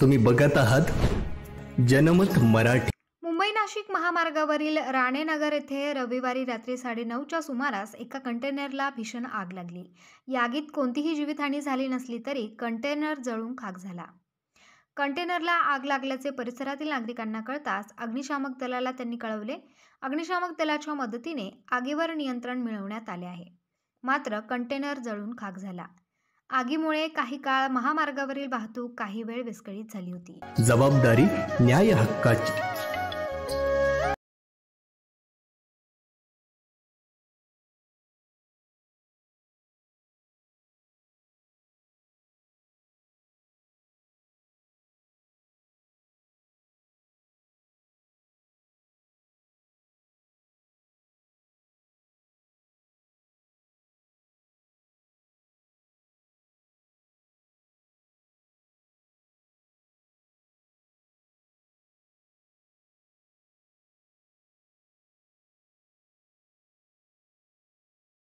तुम्ही बघत आहात जनमत मराठी मुंबई नाशिक महामार्गावरील राणेनगर येथे रविवारी रात्री साडेनऊच्या सुमारास एका कंटेनरला भीषण आग लागली या आगीत कोणतीही जीवितहानी झाली नसली तरी कंटेनर जळून खाक झाला कंटेनरला आग लागल्याचे परिसरातील नागरिकांना कळताच अग्निशामक दलाला त्यांनी कळवले अग्निशामक दलाच्या मदतीने आगीवर नियंत्रण मिळवण्यात आले आहे मात्र कंटेनर जळून खाक झाला आगीमुळे काही काळ महामार्गावरील वाहतूक काही वेळ विस्कळीत झाली होती जबाबदारी न्याय हक्काची